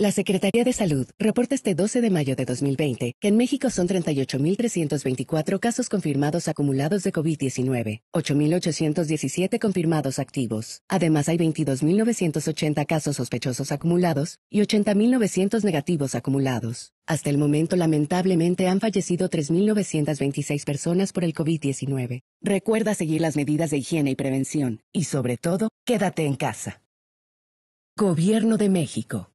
La Secretaría de Salud reporta este 12 de mayo de 2020 que en México son 38.324 casos confirmados acumulados de COVID-19, 8.817 confirmados activos. Además hay 22.980 casos sospechosos acumulados y 80.900 negativos acumulados. Hasta el momento, lamentablemente, han fallecido 3.926 personas por el COVID-19. Recuerda seguir las medidas de higiene y prevención y, sobre todo, quédate en casa. Gobierno de México.